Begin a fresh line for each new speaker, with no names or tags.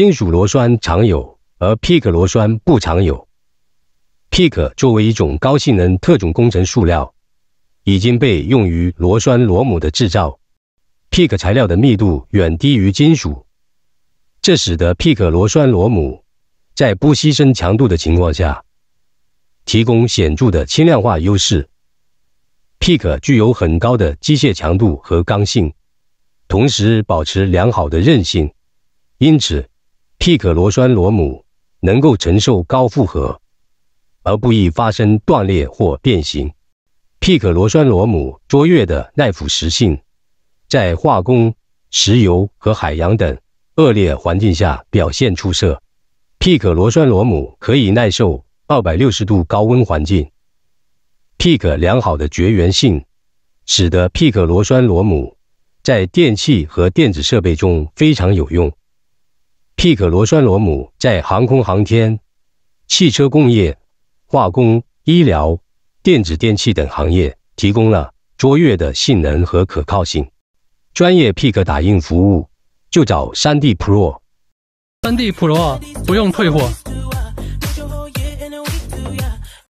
金属螺栓常有，而 PEEK 螺栓不常有。PEEK 作为一种高性能特种工程塑料，已经被用于螺栓螺母的制造。PEEK 材料的密度远低于金属，这使得 PEEK 螺栓螺母在不牺牲强度的情况下，提供显著的轻量化优势。PEEK 具有很高的机械强度和刚性，同时保持良好的韧性，因此。Pik 螺栓螺母能够承受高负荷而不易发生断裂或变形。Pik 螺栓螺母卓越的耐腐蚀性，在化工、石油和海洋等恶劣环境下表现出色。Pik 螺栓螺母可以耐受260度高温环境。Pik 良好的绝缘性，使得 Pik 螺栓螺母在电器和电子设备中非常有用。Pik 螺栓螺母在航空航天、汽车工业、化工、医疗、电子电器等行业提供了卓越的性能和可靠性。专业 Pik 打印服务就找 3D Pro。3D Pro 啊，不用退货。